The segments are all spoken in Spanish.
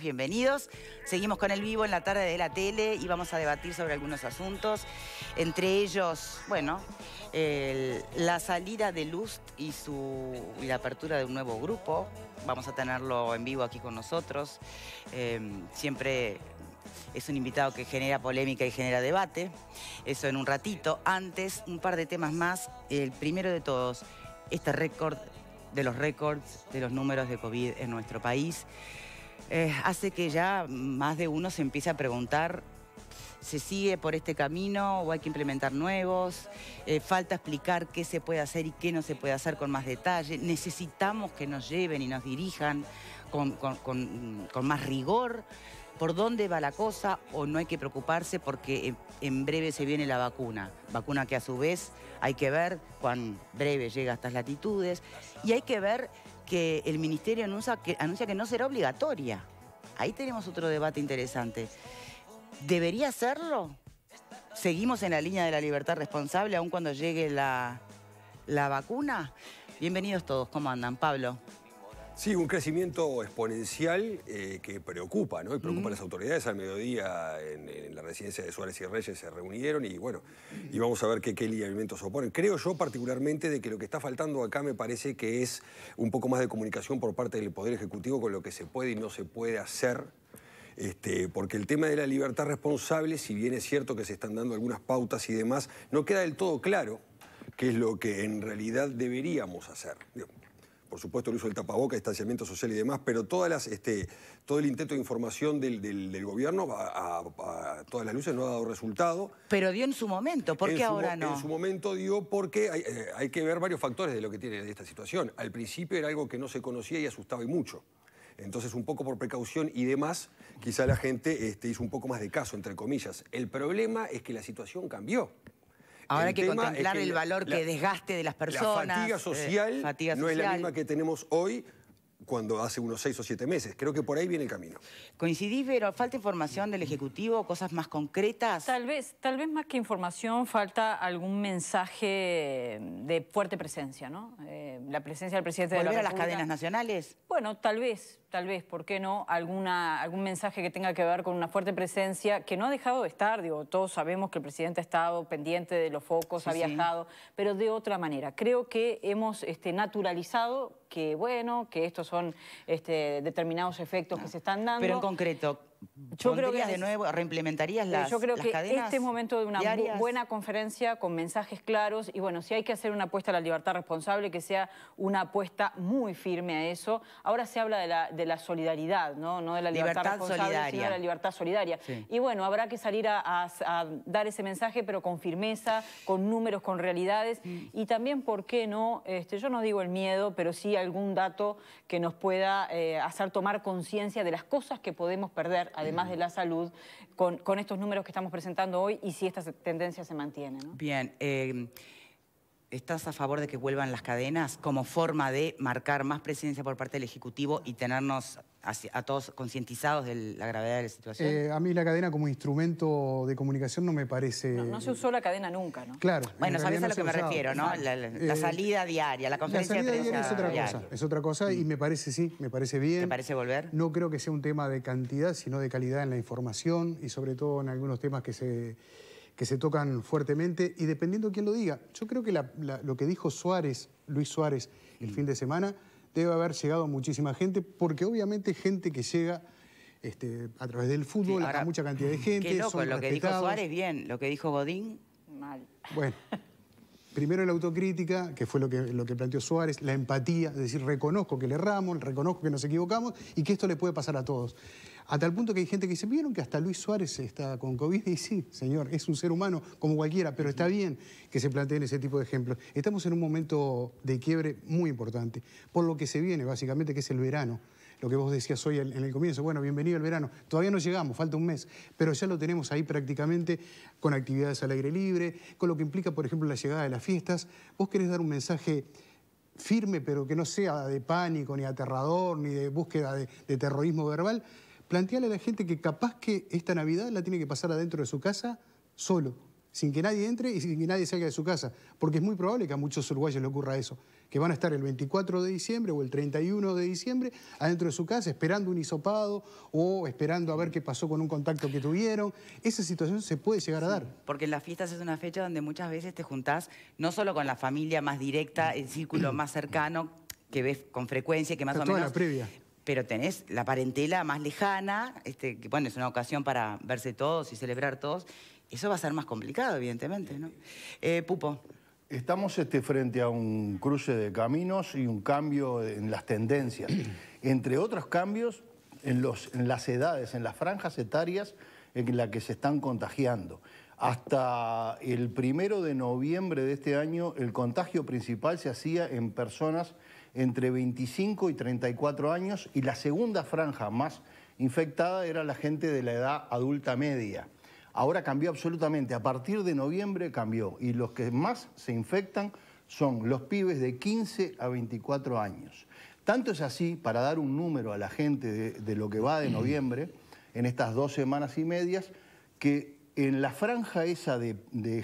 bienvenidos. Seguimos con el vivo en la tarde de la tele y vamos a debatir sobre algunos asuntos. Entre ellos, bueno, la salida de Lust y, su, la apertura de un nuevo grupo. Vamos a tenerlo en vivo aquí con nosotros. Em, siempre es un invitado que genera polémica y genera debate. Eso en un ratito. Antes, un par de temas más. El primero de todos, este récord de los récords de los números de COVID en nuestro país. Eh, hace que ya más de uno se empiece a preguntar se sigue por este camino o hay que implementar nuevos, eh, falta explicar qué se puede hacer y qué no se puede hacer con más detalle, necesitamos que nos lleven y nos dirijan con, con más rigor por dónde va la cosa o no hay que preocuparse porque en breve se viene la vacuna, vacuna que a su vez hay que ver cuán breve llega a estas latitudes y hay que ver que el Ministerio anuncia que, no será obligatoria. Ahí tenemos otro debate interesante. ¿Debería serlo? ¿Seguimos en la línea de la libertad responsable aun cuando llegue la, la vacuna? Bienvenidos todos, ¿cómo andan? Pablo. Sí, un crecimiento exponencial eh, que preocupa, ¿no? Y preocupa a las autoridades. Al mediodía en, la residencia de Suárez y Reyes se reunieron y bueno, y vamos a ver qué, qué lineamientos oponen. Creo yo particularmente de que lo que está faltando acá me parece que es un poco más de comunicación por parte del Poder Ejecutivo con lo que se puede y no se puede hacer este, porque el tema de la libertad responsable, si bien es cierto que se están dando algunas pautas y demás, no queda del todo claro qué es lo que en realidad deberíamos hacer por supuesto lo hizo el tapaboca, distanciamiento social y demás, pero todas este, todo el intento de información del, gobierno a, todas las luces no ha dado resultado. Pero dio en su momento, ¿por qué ahora no? En su momento dio porque eh, hay, que ver varios factores de lo que tiene esta situación. Al principio era algo que no se conocía y asustaba y mucho. Entonces, un poco por precaución y demás, quizá la gente este, hizo un poco más de caso, entre comillas. El problema es que la situación cambió. Ahora hay que contemplar el valor que desgaste de las personas. La fatiga social eh, no es la misma que tenemos hoy cuando hace unos seis o siete meses. Creo que por ahí viene el camino. ¿Coincidís, pero falta información del Ejecutivo, cosas más concretas? Tal vez, tal vez más que información falta algún mensaje de fuerte presencia, ¿no? Eh, la presencia del presidente de la República. a las cadenas nacionales? Bueno, tal vez, tal vez, ¿por qué no? Alguna, algún mensaje que tenga que ver con una fuerte presencia, que no ha dejado de estar, digo, todos sabemos que el presidente ha estado pendiente de los focos, ha viajado, pero de otra manera. Creo que hemos este, naturalizado que bueno, que estos son este, determinados efectos que se están dando. Pero en concreto, yo creo que de nuevo, reimplementarías eh, las Yo creo que este es momento de una buena conferencia con mensajes claros y bueno, si hay que hacer una apuesta a la libertad responsable, que sea una apuesta muy firme a eso. Ahora se habla de la, de la solidaridad, ¿no? No de la libertad, responsable, sino de la libertad solidaria. Y bueno, habrá que salir a, dar ese mensaje, pero con firmeza, con números, con realidades mm. y también, ¿por qué no? Este, yo no digo el miedo, pero sí algún dato que nos pueda eh, hacer tomar conciencia de las cosas que podemos perder, además de la salud, con, estos números que estamos presentando hoy y si esta tendencia se mantiene. Bien. Eh, ¿Estás a favor de que vuelvan las cadenas como forma de marcar más presencia por parte del Ejecutivo y tenernos a todos concientizados de la gravedad de la situación? Eh, a mí la cadena como instrumento de comunicación no me parece... No, se usó la cadena nunca, ¿no? Claro. Bueno, sabes a lo que me refiero, ¿no? La, eh, salida diaria, la conferencia la salida diaria es otra cosa, es otra cosa y mm. me parece, sí, me parece bien. ¿Te parece volver? No creo que sea un tema de cantidad, sino de calidad en la información y sobre todo en algunos temas que se que se tocan fuertemente y dependiendo de quién lo diga. Yo creo que lo que dijo Suárez, Luis Suárez, el mm. fin de semana, debe haber llegado a muchísima gente, porque obviamente gente que llega este, a través del fútbol, a mucha cantidad de gente. Qué lo que dijo Suárez, bien, lo que dijo Godín, mal. Bueno. Primero la autocrítica, que fue lo que, lo que planteó Suárez, la empatía, es decir, reconozco que le erramos, reconozco que nos equivocamos y que esto le puede pasar a todos. A tal punto que hay gente que dice, vieron que hasta Luis Suárez está con COVID. Y sí, señor, es un ser humano como cualquiera, pero está bien que se planteen ese tipo de ejemplos. Estamos en un momento de quiebre muy importante, por lo que se viene básicamente, que es el verano lo que vos decías hoy en el comienzo, bueno, bienvenido al verano. Todavía no llegamos, falta un mes, pero ya lo tenemos ahí prácticamente con actividades al aire libre, con lo que implica, por ejemplo, la llegada de las fiestas. Vos querés dar un mensaje firme, pero que no sea de pánico, ni aterrador, ni de búsqueda de, de terrorismo verbal, plantearle a la gente que capaz que esta Navidad la tiene que pasar adentro de su casa solo, sin que nadie entre y sin que nadie salga de su casa, porque es muy probable que a muchos uruguayos le ocurra eso, que van a estar el 24 de diciembre o el 31 de diciembre adentro de su casa esperando un hisopado o esperando a ver qué pasó con un contacto que tuvieron. Esa situación se puede llegar a dar. Porque en las fiestas es una fecha donde muchas veces te juntás no solo con la familia más directa, el círculo más cercano, que ves con frecuencia, que más o menos... La previa pero tenés la parentela más lejana, este, que bueno, es una ocasión para verse todos y celebrar todos. Eso va a ser más complicado, evidentemente, ¿no? Eh, Pupo. Estamos este, frente a un cruce de caminos y un cambio en las tendencias. Entre otros cambios, en, los, en las edades, en las franjas etarias en las que se están contagiando. Hasta el primero de noviembre de este año, el contagio principal se hacía en personas entre 25 y 34 años y la segunda franja más infectada era la gente de la edad adulta media. Ahora cambió absolutamente, a partir de noviembre cambió y los que más se infectan son los pibes de 15 a 24 años. Tanto es así, para dar un número a la gente de, lo que va de noviembre, en estas dos semanas y medias, que en la franja esa de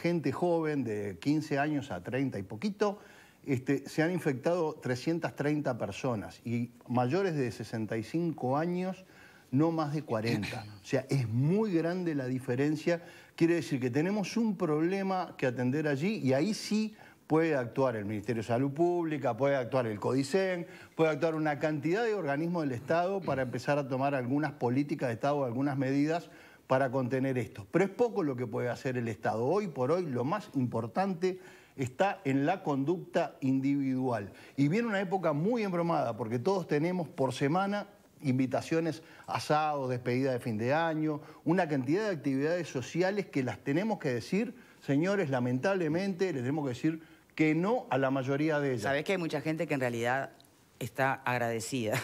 gente joven, de 15 años a 30 y poquito, este, se han infectado 330 personas y mayores de 65 años no más de 40. O sea, es muy grande la diferencia. Quiere decir que tenemos un problema que atender allí y ahí sí puede actuar el Ministerio de Salud Pública, puede actuar el CODICEN, puede actuar una cantidad de organismos del Estado para empezar a tomar algunas políticas de Estado, algunas medidas para contener esto. Pero es poco lo que puede hacer el Estado. Hoy por hoy lo más importante está en la conducta individual. Y viene una época muy embromada, porque todos tenemos por semana invitaciones, asados, despedida de fin de año, una cantidad de actividades sociales que las tenemos que decir, señores, lamentablemente les tenemos que decir que no a la mayoría de ellas. Sabés que hay mucha gente que en realidad está agradecida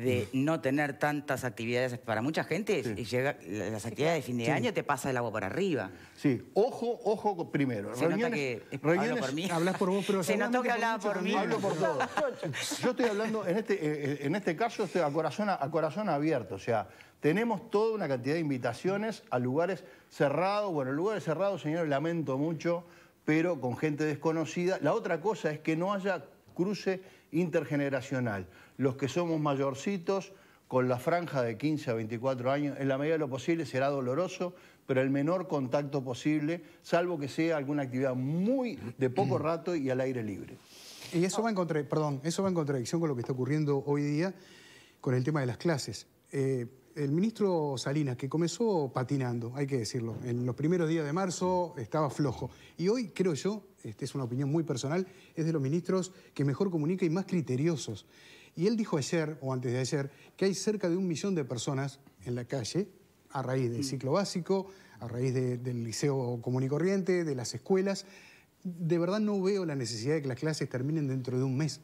de no tener tantas actividades. Para mucha gente, y llega, las actividades de fin de año te pasa el agua por arriba. Sí, ojo, ojo primero. Se reuniones, por mí. Hablas por vos, pero... Se nos toca hablar por mí. Hablo por todos. Yo estoy hablando, en este, eh, eh, en este caso, estoy a corazón, a corazón abierto. O sea, tenemos toda una cantidad de invitaciones a lugares cerrados. Bueno, lugares cerrados, señores, lamento mucho, pero con gente desconocida. La otra cosa es que no haya cruce intergeneracional los que somos mayorcitos, con la franja de 15 a 24 años, en la medida de lo posible será doloroso, pero el menor contacto posible, salvo que sea alguna actividad muy de poco mm. rato y al aire libre. Y eso va en, perdón, eso va en contradicción con lo que está ocurriendo hoy día con el tema de las clases. Eh, el ministro Salinas, que comenzó patinando, hay que decirlo, en los primeros días de marzo estaba flojo. Y hoy, creo yo, esta es una opinión muy personal, es de los ministros que mejor comunica y más criteriosos. Y él dijo ayer, o antes de ayer, que hay cerca de un millón de personas en la calle a raíz del mm. ciclo básico, a raíz del liceo común y corriente, de las escuelas. De verdad no veo la necesidad de que las clases terminen dentro de un mes.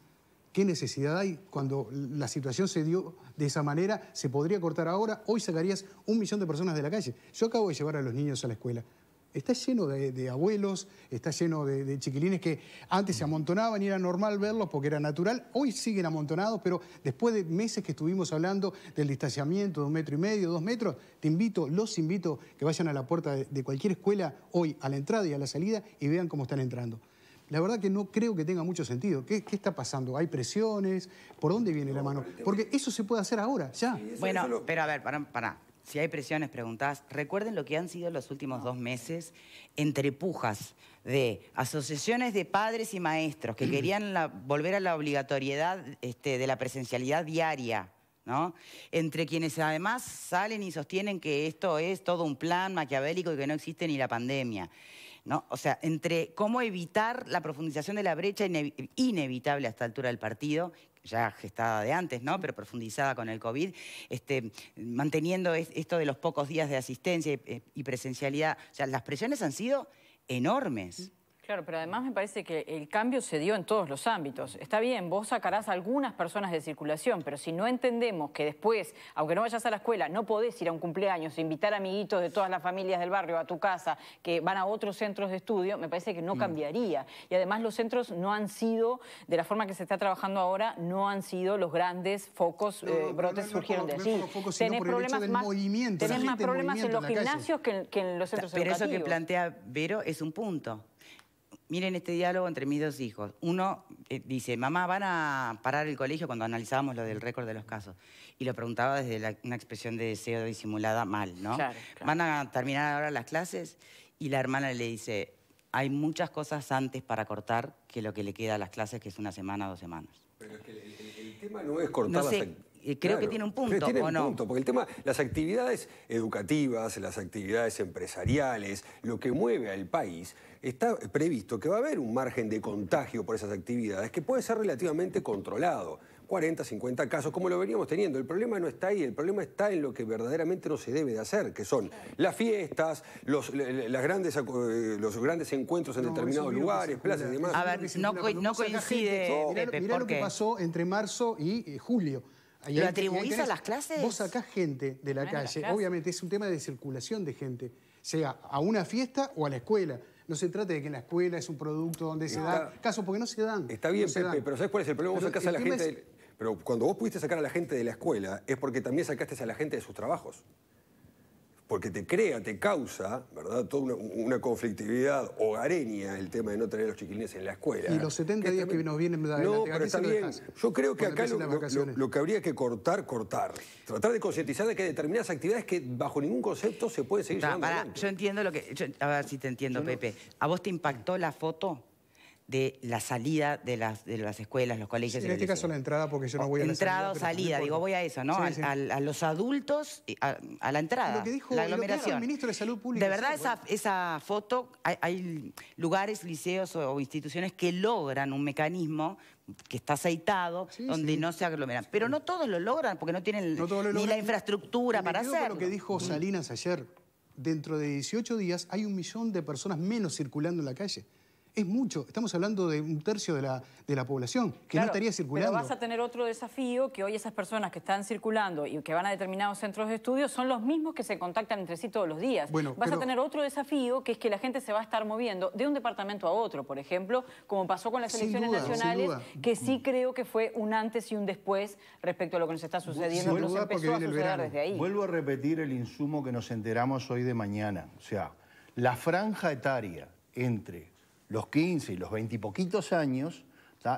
¿Qué necesidad hay cuando la situación se dio de esa manera? ¿Se podría cortar ahora? Hoy sacarías un millón de personas de la calle. Yo acabo de llevar a los niños a la escuela está lleno de, abuelos, está lleno de, chiquilines que antes se amontonaban y era normal verlos porque era natural, hoy siguen amontonados, pero después de meses que estuvimos hablando del distanciamiento de un metro y medio, dos metros, te invito, los invito que vayan a la puerta de, cualquier escuela hoy, a la entrada y a la salida, y vean cómo están entrando. La verdad que no creo que tenga mucho sentido. ¿Qué, está pasando? ¿Hay presiones? ¿Por dónde viene la mano? Porque eso se puede hacer ahora, ya. bueno, pero a ver, para, para si hay presiones, preguntás. Recuerden lo que han sido los últimos dos meses entre pujas de asociaciones de padres y maestros que querían volver a la obligatoriedad este, de la presencialidad diaria. ¿No? Entre quienes además salen y sostienen que esto es todo un plan maquiavélico y que no existe ni la pandemia. ¿No? O sea, entre cómo evitar la profundización de la brecha inevitable a esta altura del partido, ya gestada de antes, ¿no? pero profundizada con el COVID, este, manteniendo esto de los pocos días de asistencia eh, y presencialidad. O sea, las presiones han sido enormes. Claro, pero además me parece que el cambio se dio en todos los ámbitos. Está bien, vos sacarás algunas personas de circulación, pero si no entendemos que después, aunque no vayas a la escuela, no podés ir a un cumpleaños, e invitar amiguitos de todas las familias del barrio a tu casa, que van a otros centros de estudio, me parece que no mm. cambiaría. Y además los centros no han sido, de la forma que se está trabajando ahora, no han sido los grandes focos, eh, brotes surgieron de allí. tenés más, problemas en, los gimnasios que en, los centros educativos. Pero eso que plantea Vero es un punto. Miren este diálogo entre mis dos hijos. Uno eh, dice, mamá, ¿van a parar el colegio cuando analizábamos lo del récord de los casos? Y lo preguntaba desde una expresión de deseo disimulada mal, ¿no? ¿Van a terminar ahora las clases? Y la hermana le dice, hay muchas cosas antes para cortar que lo que le queda a las clases, que es una semana, dos semanas. Pero es que el, tema no es cortar las creo que tiene un punto, un punto, porque el tema, las actividades educativas, las actividades empresariales, lo que mueve al país, está previsto que va a haber un margen de contagio por esas actividades que puede ser relativamente controlado. 40, 50 casos, como lo veníamos teniendo. El problema no está ahí, el problema está en lo que verdaderamente no se debe de hacer, que son las fiestas, los, las grandes, eh, los grandes encuentros en determinados lugares, plazas y demás. A ver, no, coincide, no, eh, mirá lo que pasó entre marzo y eh, julio ¿Le atribuís a las clases? Vos sacás gente de la calle, obviamente es un tema de circulación de gente, sea a una fiesta o a la escuela. No se trata de que en la escuela es un producto donde se da casos, porque no se dan. Está bien, Pepe, pero ¿sabes cuál es el problema? vos sacás a la gente... Pero cuando vos pudiste sacar a la gente de la escuela es porque también sacaste a la gente de sus trabajos porque te crea, te causa, ¿verdad? Toda una, conflictividad hogareña el tema de no tener a los chiquilines en la escuela. Y los 70 días que nos vienen de No, pero está Yo creo que acá lo, que habría que cortar, cortar. Tratar de concientizar de que hay determinadas actividades que bajo ningún concepto se puede seguir no, Yo entiendo lo que... a ver si te entiendo, Pepe. ¿A vos te impactó la foto de la salida de las, de las escuelas, los colegios. en este caso entrada, porque yo no voy a la Entrada o salida, digo, voy a eso, ¿no? A, los adultos, a, la entrada, la el ministro de Salud Pública. De verdad, esa, esa foto, hay, lugares, liceos o, instituciones que logran un mecanismo que está aceitado, donde no se aglomeran. Pero no todos lo logran, porque no tienen ni la infraestructura para hacerlo. lo que dijo Salinas ayer. Dentro de 18 días hay un millón de personas menos circulando en la calle es mucho. Estamos hablando de un tercio de la, población que no estaría circulando. Pero vas a tener otro desafío que hoy esas personas que están circulando y que van a determinados centros de estudio son los mismos que se contactan entre sí todos los días. vas a tener otro desafío que es que la gente se va a estar moviendo de un departamento a otro, por ejemplo, como pasó con las elecciones nacionales, que sí creo que fue un antes y un después respecto a lo que nos está sucediendo, en los empezó a desde ahí. Vuelvo a repetir el insumo que nos enteramos hoy de mañana. O sea, la franja etaria entre los 15 y los 20 y poquitos años,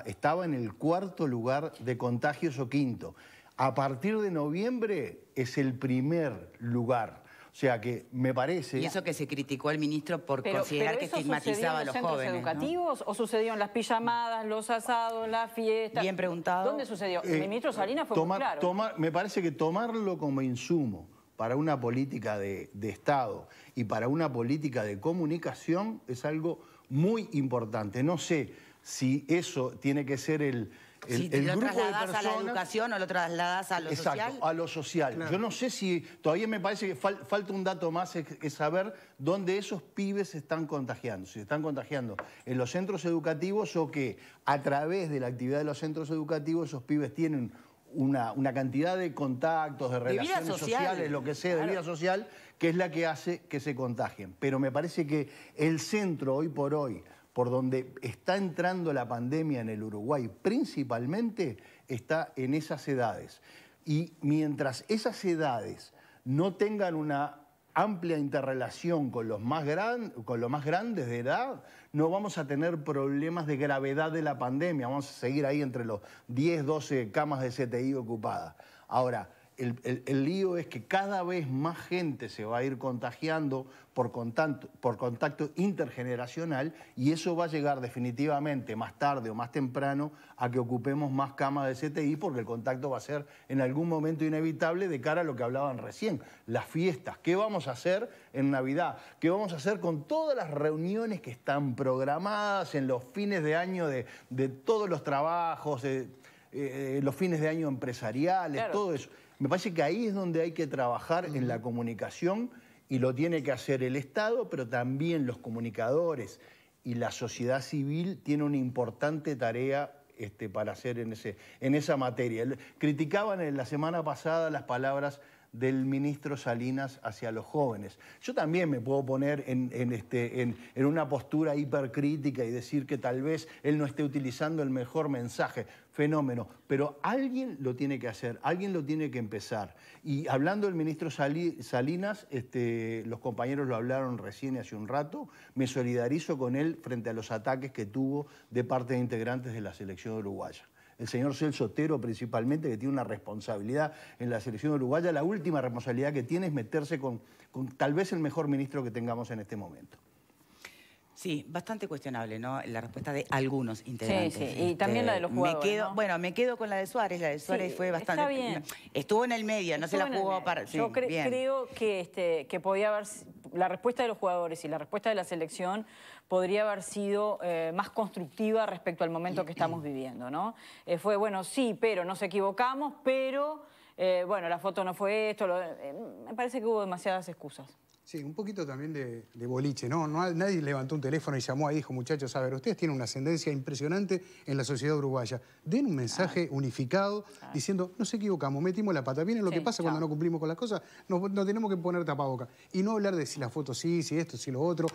estaba en el cuarto lugar de contagios o quinto. A partir de noviembre es el primer lugar. O sea que me parece... Y eso que se criticó al ministro por considerar que estigmatizaba a los jóvenes. centros educativos o sucedió en las pijamadas, los asados, las fiestas? Bien preguntado. ¿Dónde sucedió? el eh, ministro Salinas fue claro. me parece que tomarlo como insumo para una política de Estado y para una política de comunicación es algo muy importante. No sé si eso tiene que ser el, el, si lo grupo trasladás a la educación o lo trasladas a lo Exacto, social. a lo social. Yo no sé si... Todavía me parece que falta un dato más, es, saber dónde esos pibes se están contagiando. Si se están contagiando en los centros educativos o que a través de la actividad de los centros educativos esos pibes tienen una, cantidad de contactos, de, relaciones sociales, lo que sea, de vida social que es la que hace que se contagien. Pero me parece que el centro hoy por hoy, por donde está entrando la pandemia en el Uruguay, principalmente está en esas edades. Y mientras esas edades no tengan una amplia interrelación con los, más con los más grandes de edad, no vamos a tener problemas de gravedad de la pandemia. Vamos a seguir ahí entre los 10, 12 camas de CTI ocupadas. Ahora, el, lío es que cada vez más gente se va a ir contagiando por contacto, intergeneracional y eso va a llegar definitivamente más tarde o más temprano a que ocupemos más camas de CTI porque el contacto va a ser en algún momento inevitable de cara a lo que hablaban recién, las fiestas. ¿Qué vamos a hacer en Navidad? ¿Qué vamos a hacer con todas las reuniones que están programadas en los fines de año de, todos los trabajos, eh, eh, los fines de año empresariales, todo eso? Me parece que ahí es donde hay que trabajar en la comunicación y lo tiene que hacer el Estado, pero también los comunicadores y la sociedad civil tiene una importante tarea este, para hacer en, ese, en esa materia. Criticaban en la semana pasada las palabras del ministro Salinas hacia los jóvenes. Yo también me puedo poner en, este, en, una postura hipercrítica y decir que tal vez él no esté utilizando el mejor mensaje, fenómeno, pero alguien lo tiene que hacer, alguien lo tiene que empezar. Y hablando del ministro Salinas, este, los compañeros lo hablaron recién hace un rato, me solidarizo con él frente a los ataques que tuvo de parte de integrantes de la selección uruguaya el señor Celso Otero principalmente, que tiene una responsabilidad en la selección uruguaya. La última responsabilidad que tiene es meterse con, con tal vez el mejor ministro que tengamos en este momento. Sí, bastante cuestionable, ¿no? La respuesta de algunos integrantes. Sí, sí, y este, también la de los jugadores. Me quedo, Bueno, me quedo con la de Suárez. La de Suárez fue bastante. bien. Estuvo en el medio, no se la jugó para. Yo creo que, este, que podía haber la respuesta de los jugadores y la respuesta de la selección podría haber sido eh, más constructiva respecto al momento que estamos viviendo, ¿no? Eh, fue, bueno, sí, pero nos equivocamos, pero, eh, bueno, la foto no fue esto, me parece que hubo demasiadas excusas. Sí, un poquito también de, boliche, ¿no? ¿no? Nadie levantó un teléfono y llamó y dijo, muchachos, a ver, ustedes tienen una ascendencia impresionante en la sociedad uruguaya. Den un mensaje unificado diciendo, nos equivocamos, metimos la pata. Viene lo que pasa cuando no cumplimos con las cosas, no tenemos que poner tapaboca. Y no hablar de si la foto sí, si esto, si lo otro.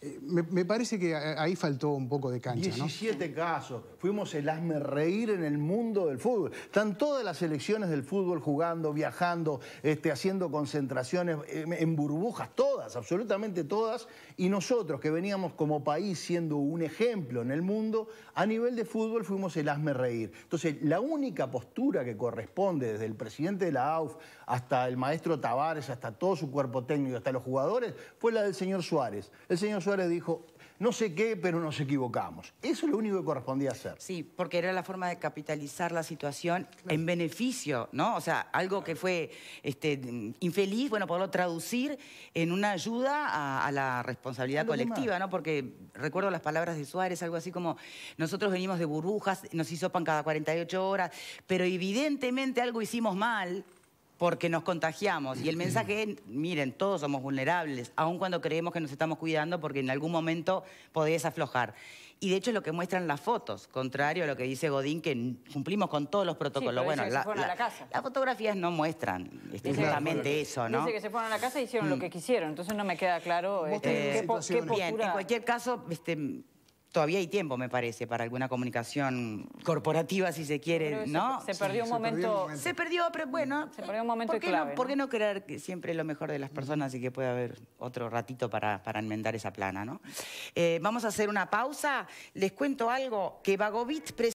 Eh, me, parece que ahí faltó un poco de cancha, 17 casos. Fuimos el asme reír en el mundo del fútbol. Están todas las selecciones del fútbol jugando, viajando, este, haciendo concentraciones eh, en burbujas todas, absolutamente todas, y nosotros que veníamos como país siendo un ejemplo en el mundo, a nivel de fútbol fuimos el hazme reír. Entonces, la única postura que corresponde desde el presidente de la AUF hasta el maestro Tavares, hasta todo su cuerpo técnico, hasta los jugadores, fue la del señor Suárez. El señor Suárez dijo, no sé qué, pero nos equivocamos. Eso es lo único que correspondía hacer. Sí, porque era la forma de capitalizar la situación en beneficio, ¿no? O sea, algo que fue este, infeliz, bueno, poderlo traducir en una ayuda a, la responsabilidad colectiva, ¿no? Porque recuerdo las palabras de Suárez, algo así como, nosotros venimos de burbujas, nos hizo pan cada 48 horas, pero evidentemente algo hicimos mal, porque nos contagiamos. Y el mensaje es, miren, todos somos vulnerables, aun cuando creemos que nos estamos cuidando porque en algún momento podés aflojar. Y de hecho es lo que muestran las fotos, contrario a lo que dice Godín, que cumplimos con todos los protocolos. bueno, la, la, las fotografías no muestran exactamente eso, ¿no? Dice que se fueron a la casa y hicieron lo que quisieron, entonces no me queda claro este, qué, en cualquier caso, este, todavía hay tiempo, me parece, para alguna comunicación corporativa, si se quiere, ¿no? Se, perdió un momento, Se perdió, pero bueno. Se perdió un momento ¿por qué, no, creer que siempre lo mejor de las personas y que puede haber otro ratito para, para enmendar esa plana, ¿no? Eh, vamos a hacer una pausa. Les cuento algo que Bagovit